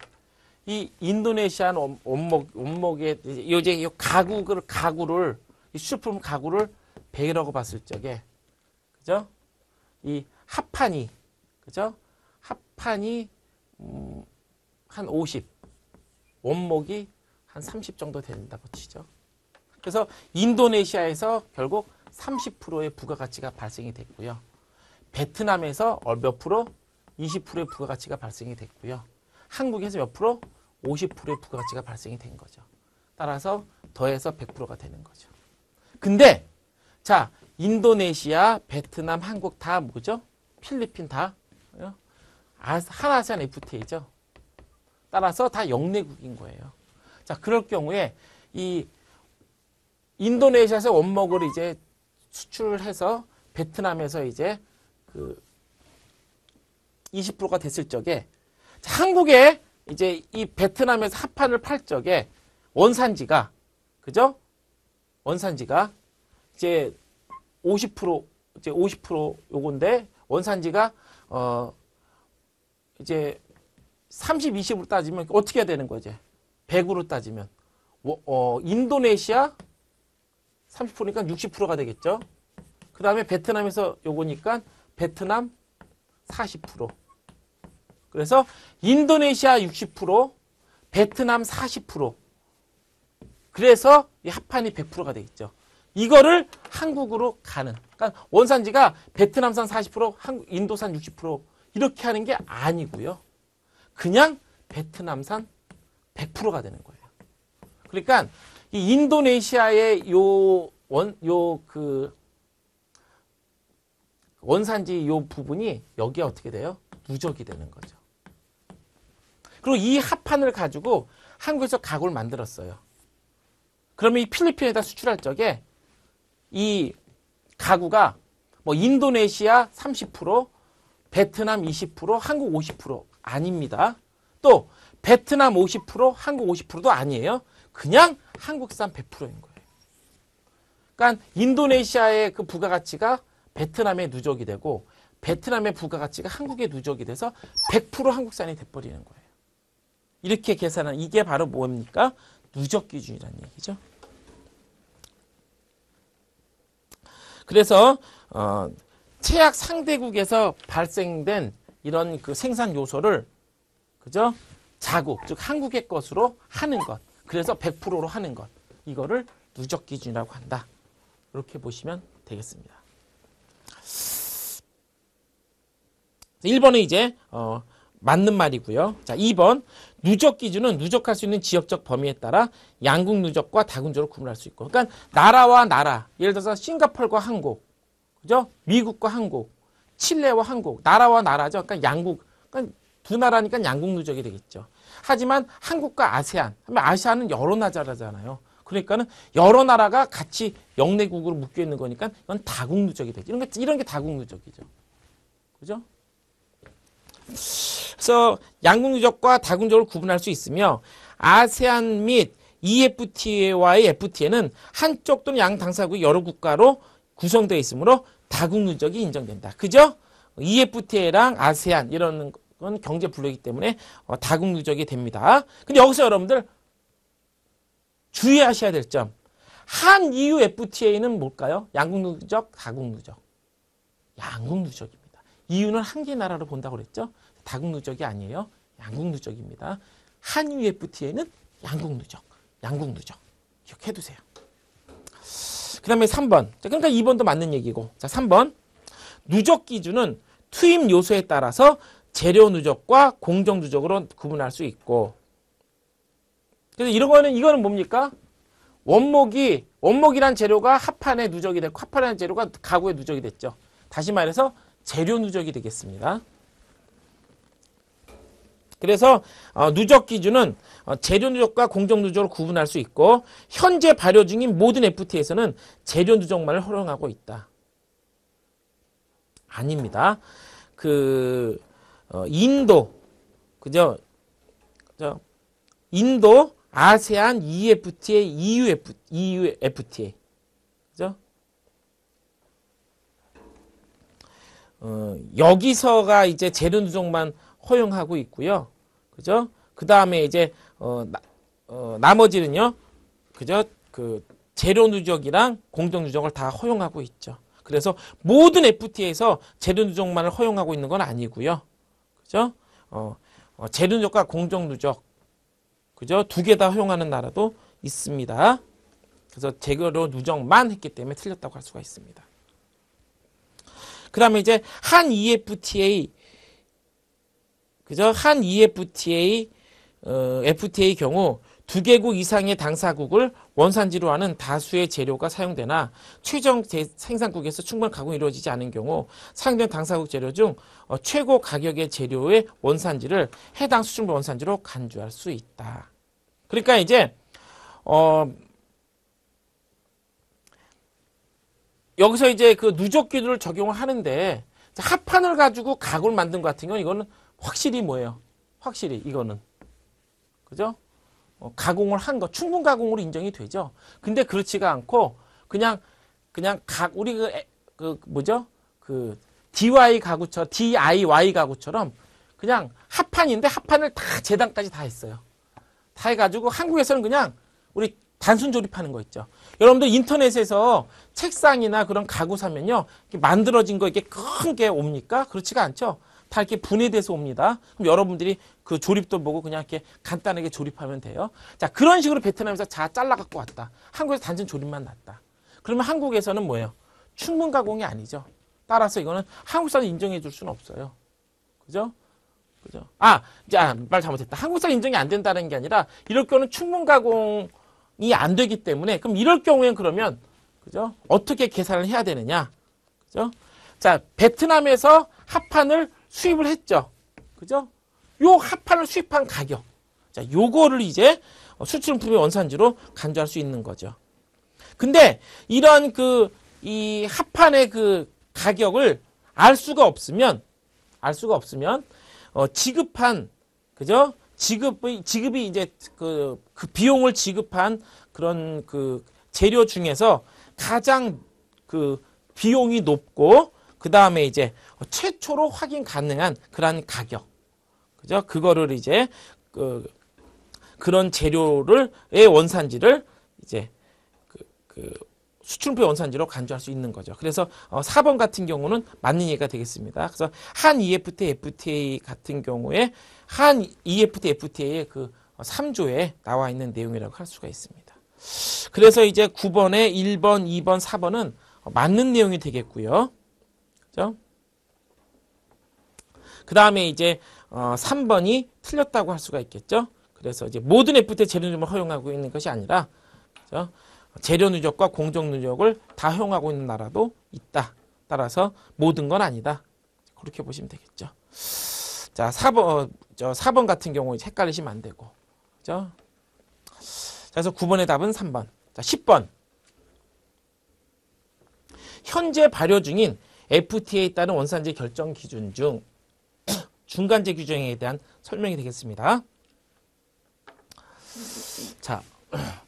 이 인도네시아 원목 원목에 요제 이 가구를 가구를 이 수출품 가구를 100이라고 봤을 적에 그죠? 이 합판이 그죠? 합판이 음, 한 50, 원목이 한 30 정도 된다고 치죠. 그래서 인도네시아에서 결국 30%의 부가가치가 발생이 됐고요. 베트남에서 몇 프로? 20%의 부가가치가 발생이 됐고요. 한국에서 몇 프로? 50%의 부가가치가 발생이 된 거죠. 따라서 더해서 100%가 되는 거죠. 근데 자 인도네시아, 베트남, 한국 다 뭐죠? 필리핀 다 어? 아, 하나아시안 FTA죠. 따라서 다 영내국인 거예요. 자 그럴 경우에 이 인도네시아에서 원목을 이제 수출을 해서 베트남에서 이제 그 20%가 됐을 적에 한국에 이제 이 베트남에서 합판을 팔 적에 원산지가 그죠? 원산지가 이제 50% 이제 50% 요건데 원산지가 어 이제 30, 20으로 따지면 어떻게 해야 되는 거지? 100으로 따지면 어, 어 인도네시아 30%니까 60%가 되겠죠. 그 다음에 베트남에서 요거니까 베트남 40%. 그래서 인도네시아 60%, 베트남 40%. 그래서 이 합판이 100%가 되겠죠. 이거를 한국으로 가는. 그러니까 원산지가 베트남산 40%, 한국, 인도산 60% 이렇게 하는 게 아니고요. 그냥 베트남산 100%가 되는 거예요. 그러니까 이 인도네시아의 요 원 요 그 원산지 요 부분이 여기가 어떻게 돼요? 누적이 되는 거죠. 그리고 이 합판을 가지고 한국에서 가구를 만들었어요. 그러면 이 필리핀에다 수출할 적에 이 가구가 뭐 인도네시아 30%, 베트남 20%, 한국 50% 아닙니다. 또 베트남 50%, 한국 50%도 아니에요. 그냥 한국산 100%인 거예요. 그러니까 인도네시아의 그 부가가치가 베트남에 누적이 되고 베트남의 부가가치가 한국에 누적이 돼서 100% 한국산이 돼버리는 거예요. 이렇게 계산한 이게 바로 뭡니까? 누적 기준이라는 얘기죠. 그래서 어, 최악 상대국에서 발생된 이런 그 생산 요소를 그죠? 자국, 즉 한국의 것으로 하는 것. 그래서 100%로 하는 것. 이거를 누적 기준이라고 한다. 이렇게 보시면 되겠습니다. 1번은 이제 어, 맞는 말이고요. 자, 2번 누적 기준은 누적할 수 있는 지역적 범위에 따라 양국 누적과 다군조로 구분할 수 있고. 그러니까 나라와 나라, 예를 들어서 싱가폴과 한국, 그죠? 미국과 한국, 칠레와 한국, 나라와 나라죠. 그러니까 양국, 그러니까 두 나라니까 양국 누적이 되겠죠. 하지만 한국과 아세안, 아시아는 여러 나라잖아요. 그러니까는 여러 나라가 같이 영내국으로 묶여 있는 거니까 이건 다국 누적이 되죠. 이런 게 이런 게 다국 누적이죠. 그죠? 그래서 양궁유적과 다궁적을 구분할 수 있으며 아세안 및 EFTA와의 FTA는 한쪽 또는 양 당사국이 여러 국가로 구성되어 있으므로 다국유적이 인정된다. 그죠? EFTA랑 아세안 이런 건 경제 분류이기 때문에 어, 다국유적이 됩니다. 근데 여기서 여러분들 주의하셔야 될 점. 한 EU FTA는 뭘까요? 양국유적, 다국유적. 양국유적입니다. 이유는 한개 나라로 본다고 그랬죠. 다국 누적이 아니에요. 양국 누적입니다. 한유 FTA는 양국 누적. 양국 누적. 기억해 두세요. 그 다음에 3번. 자, 그러니까 2번도 맞는 얘기고. 자, 3번. 누적 기준은 투입 요소에 따라서 재료 누적과 공정 누적으로 구분할 수 있고. 그래서 이런 거는, 이거는 뭡니까? 원목이, 원목이란 재료가 합판에 누적이 됐고, 합판이라는 재료가 가구에 누적이 됐죠. 다시 말해서 재료 누적이 되겠습니다. 그래서 어, 누적 기준은 어, 재료 누적과 공정 누적을 구분할 수 있고 현재 발효 중인 모든 FT에서는 재료 누적만을 허용하고 있다. 아닙니다. 그 어, 인도 그죠? 인도 아세안 EFTA, EU FTA e 어, 여기서가 이제 재료누적만 허용하고 있고요. 그죠? 그 다음에 이제 어, 나, 어, 나머지는요. 그죠? 그 재료누적이랑 공정누적을 다 허용하고 있죠. 그래서 모든 FT에서 재료누적만을 허용하고 있는 건 아니고요. 그죠? 어, 어 재료누적과 공정누적 그죠? 두 개 다 허용하는 나라도 있습니다. 그래서 재료 누적만 했기 때문에 틀렸다고 할 수가 있습니다. 그 다음에 이제 한 EFTA 그죠? 한 EFTA 어, FTA 경우 두 개국 이상의 당사국을 원산지로 하는 다수의 재료가 사용되나 최종 생산국에서 충분 가공이 이루어지지 않은 경우 상용 당사국 재료 중 어, 최고 가격의 재료의 원산지를 해당 수출물 원산지로 간주할 수 있다. 그러니까 이제 어, 여기서 이제 그 누적 기준을 적용하는데 을 합판을 가지고 각을 만든 것 같은 경우 이거는 확실히 뭐예요? 확실히 이거는 그죠? 어, 가공을 한 거 충분 가공으로 인정이 되죠. 근데 그렇지가 않고 그냥 그냥 각 우리 그, 그 뭐죠? 그 DY 가구처럼 DIY 가구처럼 그냥 합판인데 합판을 다 재단까지 다 했어요. 다 해가지고 한국에서는 그냥 우리 단순 조립하는 거 있죠. 여러분들 인터넷에서 책상이나 그런 가구 사면요. 만들어진 거 이게 큰 게 옵니까? 그렇지가 않죠. 다 이렇게 분해돼서 옵니다. 그럼 여러분들이 그 조립도 보고 그냥 이렇게 간단하게 조립하면 돼요. 자, 그런 식으로 베트남에서 자 잘라 갖고 왔다. 한국에서 단순 조립만 났다. 그러면 한국에서는 뭐예요? 충분 가공이 아니죠. 따라서 이거는 한국사도 인정해 줄 수는 없어요. 그죠? 그죠? 아, 이말 잘못했다. 한국사 인정이 안 된다는 게 아니라 이럴 경우는 충분 가공 이안 되기 때문에 그럼 이럴 경우엔 그러면 그죠? 어떻게 계산을 해야 되느냐? 그죠? 자, 베트남에서 합판을 수입을 했죠. 그죠? 요 합판을 수입한 가격. 자, 요거를 이제 수출품의 원산지로 간주할 수 있는 거죠. 근데 이런 그 이 합판의 그 가격을 알 수가 없으면 알 수가 없으면 어, 지급한 그죠? 지급의 지급이 이제 그, 그 비용을 지급한 그런 그 재료 중에서 가장 그 비용이 높고 그 다음에 이제 최초로 확인 가능한 그러한 가격 그죠 그거를 이제 그 그런 재료를의 원산지를 이제 그, 그 수출표 원산지로 간주할 수 있는 거죠. 그래서 어, 4번 같은 경우는 맞는 예가 되겠습니다. 그래서 한 e f t FTA 같은 경우에 한 e f t FTA의 그 3조에 어, 나와 있는 내용이라고 할 수가 있습니다. 그래서 이제 9번에 1번, 2번, 4번은 맞는 내용이 되겠고요. 그죠? 그 다음에 이제 어, 3번이 틀렸다고 할 수가 있겠죠. 그래서 이제 모든 FTA 재료념을 허용하고 있는 것이 아니라 그죠? 재료 누적과 공정 누적을 다 허용하고 있는 나라도 있다. 따라서 모든 건 아니다. 그렇게 보시면 되겠죠. 자, 4번, 어, 저 4번 같은 경우 헷갈리시면 안 되고. 그죠? 자, 그래서 9번의 답은 3번. 자, 10번. 현재 발효 중인 FTA에 따른 원산지 결정 기준 중 중간재 규정에 대한 설명이 되겠습니다. 자.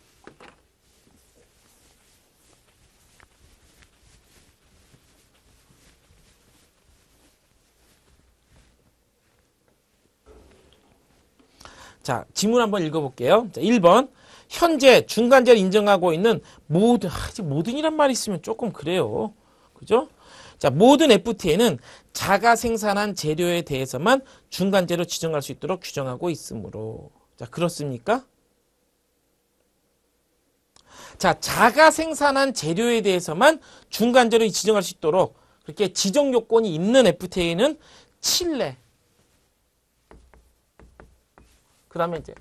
자, 지문 한번 읽어볼게요. 자, 1번. 현재 중간재를 인정하고 있는 모든, 아, 모든이란 말이 있으면 조금 그래요. 그죠? 자, 모든 FTA는 자가 생산한 재료에 대해서만 중간재로 지정할 수 있도록 규정하고 있으므로. 자, 그렇습니까? 자, 자가 생산한 재료에 대해서만 중간재로 지정할 수 있도록 그렇게 지정 요건이 있는 FTA는 칠레, 그 다음에 이제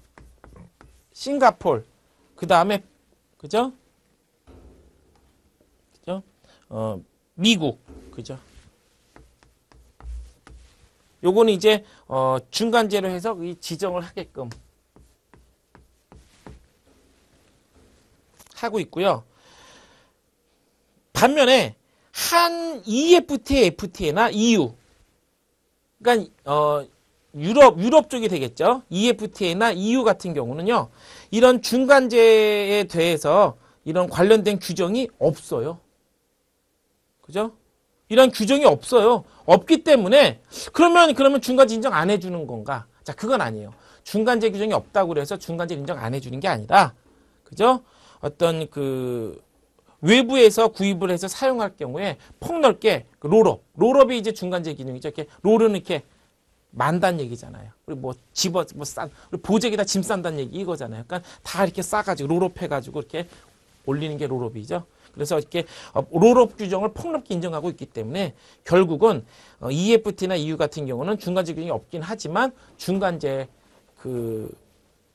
싱가폴 그 다음에 그죠? 그죠? 어, 미국 그죠? 요거는 이제 어, 중간재로 해서 이 지정을 하게끔 하고 있고요. 반면에 한 EFTA, FTA나 EU 그러니까 어, 유럽 유럽 쪽이 되겠죠. EFTA나 EU 같은 경우는요. 이런 중간재에 대해서 이런 관련된 규정이 없어요. 그죠? 이런 규정이 없어요. 없기 때문에 그러면 그러면 중간재 인정 안 해주는 건가? 자 그건 아니에요. 중간재 규정이 없다고 해서 중간재 인정 안 해주는 게 아니라 그죠? 어떤 그 외부에서 구입을 해서 사용할 경우에 폭넓게 그 롤업, 롤업이 이제 중간재 기능이죠. 이렇게 롤은 이렇게 만단 얘기잖아요. 우리 뭐 집어 뭐 싼 우리 보재기다 짐 싼다는 얘기 이거잖아요. 그러니까 다 이렇게 싸가지고 롤업해 가지고 이렇게 올리는 게 롤업이죠. 그래서 이렇게 어, 롤업 규정을 폭넓게 인정하고 있기 때문에 결국은 어, EFT나 EU 같은 경우는 중간제 규정이 없긴 하지만 중간제 그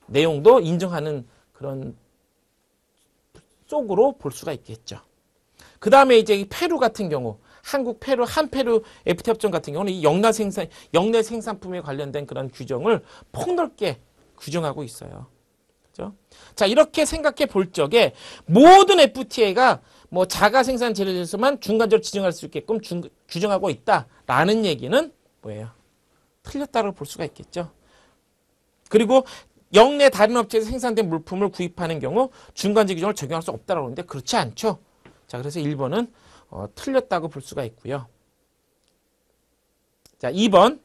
내용도 인정하는 그런 쪽으로 볼 수가 있겠죠. 그 다음에 이제 페루 같은 경우 한국 페루 한페루 FTA 협정 같은 경우는 이 영내 생산 영내 생산품에 관련된 그런 규정을 폭넓게 규정하고 있어요. 그죠? 자 이렇게 생각해 볼 적에 모든 FTA가 뭐 자가 생산 재료에서만 중간적으로 지정할 수 있게끔 중, 규정하고 있다라는 얘기는 뭐예요? 틀렸다고 볼 수가 있겠죠. 그리고 영내 다른 업체에서 생산된 물품을 구입하는 경우 중간제 규정을 적용할 수 없다라고 하는데 그렇지 않죠. 자, 그래서 1번은 어, 틀렸다고 볼 수가 있고요. 자, 2번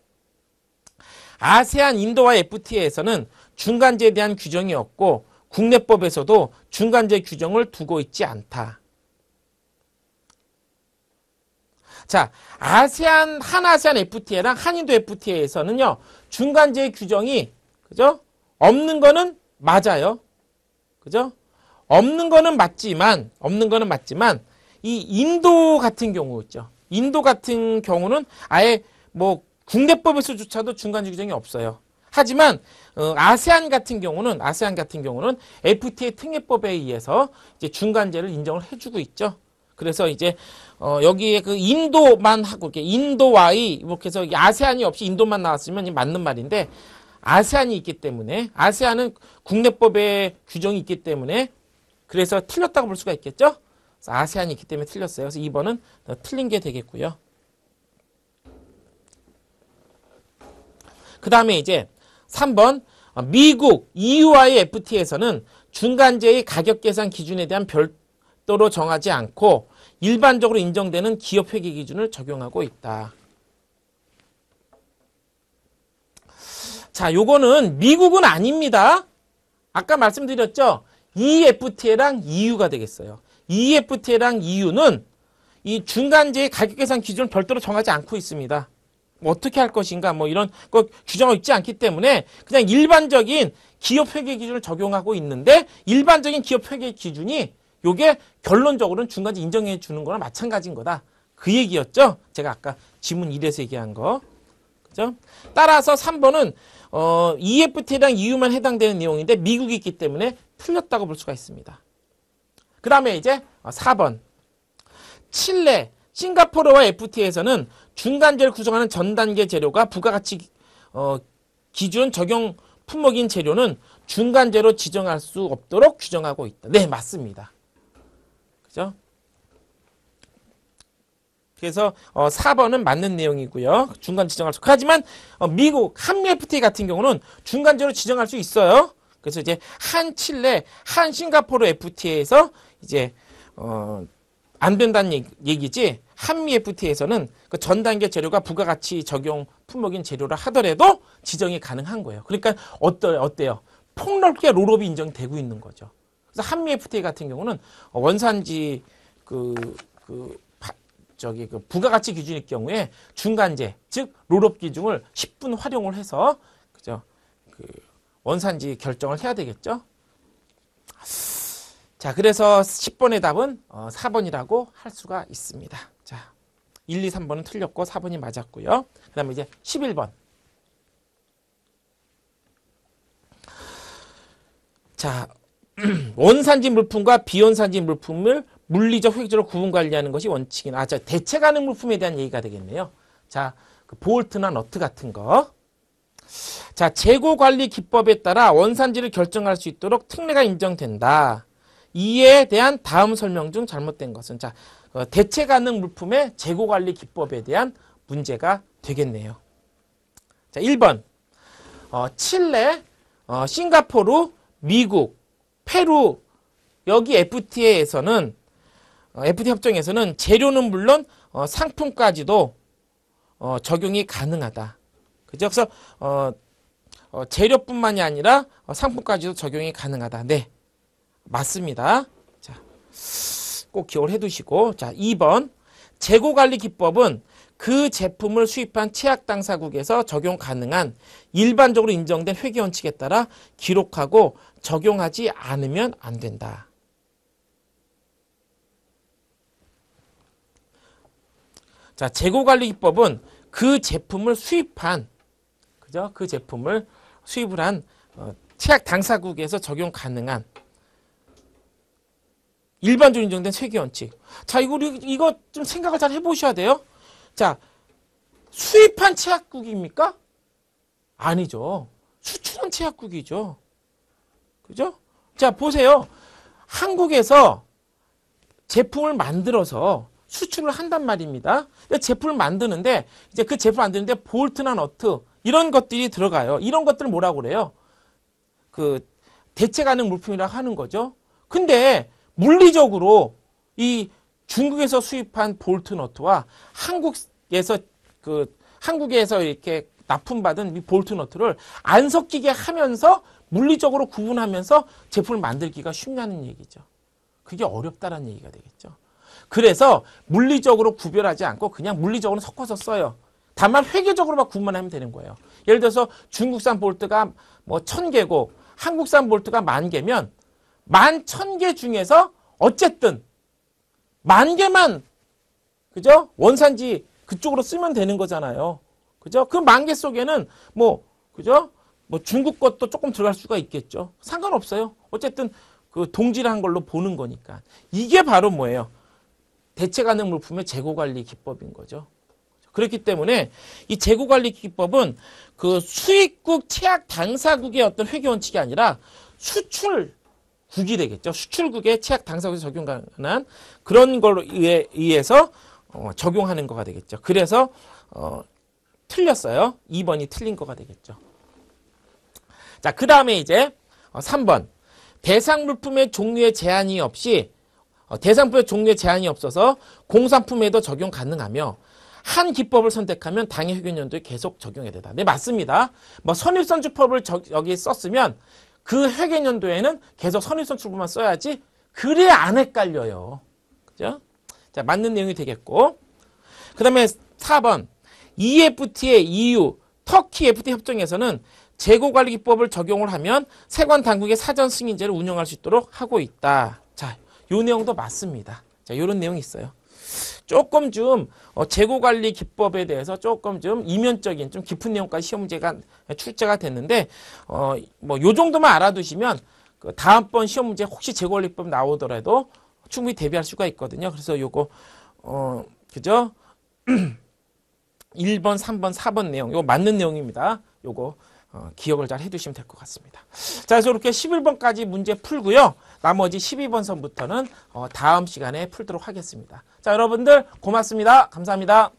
아세안 인도와 FTA에서는 중간재에 대한 규정이 없고 국내법에서도 중간재 규정을 두고 있지 않다. 자, 아세안 한아세안 FTA랑 한인도 FTA에서는요. 중간재 규정이 그죠? 없는 거는 맞아요. 그죠? 없는 거는 맞지만 없는 거는 맞지만 이 인도 같은 경우 있죠. 인도 같은 경우는 아예 뭐 국내법에서조차도 중간지 규정이 없어요. 하지만 어, 아세안 같은 경우는 아세안 같은 경우는 FTA 특례법에 의해서 이제 중간제를 인정을 해주고 있죠. 그래서 이제 어, 여기에 그 인도만 하고 이렇게 인도와의 이렇게 뭐 해서 아세안이 없이 인도만 나왔으면 맞는 말인데 아세안이 있기 때문에 아세안은 국내법의 규정이 있기 때문에 그래서 틀렸다고 볼 수가 있겠죠. 아세안이 있기 때문에 틀렸어요. 그래서 2번은 틀린 게 되겠고요. 그 다음에 이제 3번 어, 미국 EU와의 FT에서는 중간재의 가격 계산 기준에 대한 별도로 정하지 않고 일반적으로 인정되는 기업 회계 기준을 적용하고 있다. 자, 요거는 미국은 아닙니다. 아까 말씀드렸죠? EFTA랑 EU가 되겠어요. EFT랑 EU는 이 중간재의 가격 계산 기준을 별도로 정하지 않고 있습니다. 어떻게 할 것인가 뭐 이런 거 규정을 있지 않기 때문에 그냥 일반적인 기업 회계 기준을 적용하고 있는데 일반적인 기업 회계 기준이 요게 결론적으로는 중간재 인정해 주는 거랑 마찬가지인 거다. 그 얘기였죠. 제가 아까 지문 1에서 얘기한 거. 그죠? 따라서 3번은 어, EFT랑 EU만 해당되는 내용인데 미국이 있기 때문에 틀렸다고 볼 수가 있습니다. 그 다음에 이제 4번 칠레, 싱가포르와 FTA에서는 중간재를 구성하는 전단계 재료가 부가가치 어, 기준 적용 품목인 재료는 중간재로 지정할 수 없도록 규정하고 있다. 네, 맞습니다. 그죠? 그래서 어, 4번은 맞는 내용이고요. 중간 지정할 수. 하지만 어, 미국 한미 FTA 같은 경우는 중간재로 지정할 수 있어요. 그래서 이제 한 칠레, 한 싱가포르 FTA에서 이제 어, 안 된다는 얘기, 지 한미 FT에서는 그전 단계 재료가 부가가치 적용 품목인 재료라 하더라도 지정이 가능한 거예요. 그러니까 어떠, 어때요? 폭넓게 롤업이 인정되고 있는 거죠. 그래서 한미 FTA 같은 경우는 원산지 그, 그 저기 그 부가가치 기준일 경우에 중간재 즉 롤업 기준을 10분 활용을 해서 그죠 그 원산지 결정을 해야 되겠죠. 자, 그래서 10번의 답은 어, 4번이라고 할 수가 있습니다. 자, 1, 2, 3번은 틀렸고 4번이 맞았고요. 그 다음에 이제 11번. 자, 원산지 물품과 비원산지 물품을 물리적 획적으로 구분관리하는 것이 원칙이나 아, 대체 가능 물품에 대한 얘기가 되겠네요. 자, 그 볼트나 너트 같은 거. 자, 재고 관리 기법에 따라 원산지를 결정할 수 있도록 특례가 인정된다. 이에 대한 다음 설명 중 잘못된 것은 자 어, 대체 가능 물품의 재고 관리 기법에 대한 문제가 되겠네요. 자, 1번. 어, 칠레, 어, 싱가포르, 미국, 페루 여기 FTA에서는 어, FTA 협정에서는 재료는 물론 어, 상품까지도 어, 적용이 가능하다. 그죠? 그래서 어, 어, 재료뿐만이 아니라 어, 상품까지도 적용이 가능하다. 네. 맞습니다. 자, 꼭 기억을 해두시고 자 2번 재고관리 기법은 그 제품을 수입한 취약 당사국에서 적용 가능한 일반적으로 인정된 회계 원칙에 따라 기록하고 적용하지 않으면 안 된다. 자, 재고관리 기법은 그 제품을 수입한 그죠? 그 제품을 수입을 한 어, 취약 당사국에서 적용 가능한 일반적으로 인정된 세계 원칙. 자, 이거 이거 좀 생각을 잘 해보셔야 돼요. 자, 수입한 채약국입니까? 아니죠. 수출한 채약국이죠. 그죠? 자, 보세요. 한국에서 제품을 만들어서 수출을 한단 말입니다. 제품을 만드는데 이제 그 제품 만드는데 볼트나 너트 이런 것들이 들어가요. 이런 것들을 뭐라고 그래요? 그 대체 가능 물품이라고 하는 거죠. 근데 물리적으로 이 중국에서 수입한 볼트 너트와 한국에서 그 한국에서 이렇게 납품받은 이 볼트 너트를 안 섞이게 하면서 물리적으로 구분하면서 제품을 만들기가 쉽냐는 얘기죠. 그게 어렵다는 얘기가 되겠죠. 그래서 물리적으로 구별하지 않고 그냥 물리적으로 섞어서 써요. 다만 회계적으로만 구분 하면 되는 거예요. 예를 들어서 중국산 볼트가 뭐 천개고 한국산 볼트가 만개면 만천개 중에서 어쨌든 만 개만 그죠? 원산지 그쪽으로 쓰면 되는 거잖아요. 그죠? 그 만 개 속에는 뭐 그죠? 뭐 중국 것도 조금 들어갈 수가 있겠죠. 상관없어요. 어쨌든 그 동질한 걸로 보는 거니까. 이게 바로 뭐예요? 대체 가능 물품의 재고 관리 기법인 거죠. 그렇기 때문에 이 재고 관리 기법은 그 수입국 최악 당사국의 어떤 회계 원칙이 아니라 수출 국이 되겠죠. 수출국의 취약 당사국에 적용 가능한 그런 걸로 의해, 의해서 어, 적용하는 거가 되겠죠. 그래서 어, 틀렸어요. 2번이 틀린 거가 되겠죠. 자, 그 다음에 이제 3번. 어, 대상 물품의 종류에 제한이 없이 어, 대상품의 종류에 제한이 없어서 공산품에도 적용 가능하며 한 기법을 선택하면 당해 회균연도에 계속 적용해야 된다. 네, 맞습니다. 뭐 선입선주법을 저, 여기 썼으면 그 회계년도에는 계속 선입선 출구만 써야지 그래야 안 헷갈려요. 그죠? 자, 맞는 내용이 되겠고. 그 다음에 4번. EFT의 EU, 터키 FT 협정에서는 재고관리기법을 적용을 하면 세관 당국의 사전 승인제를 운영할 수 있도록 하고 있다. 자, 요 내용도 맞습니다. 자, 요런 내용이 있어요. 조금 좀 어, 재고관리 기법에 대해서 조금 좀 이면적인 좀 깊은 내용까지 시험 문제가 출제가 됐는데 어뭐요 정도만 알아두시면 그 다음번 시험 문제 혹시 재고관리법 나오더라도 충분히 대비할 수가 있거든요. 그래서 요거 어 그죠? 1번, 3번, 4번 내용 요거 맞는 내용입니다. 요거 어, 기억을 잘 해두시면 될 것 같습니다. 자, 그래서 이렇게 11번까지 문제 풀고요. 나머지 12번 선부터는 어, 다음 시간에 풀도록 하겠습니다. 자 여러분들 고맙습니다. 감사합니다.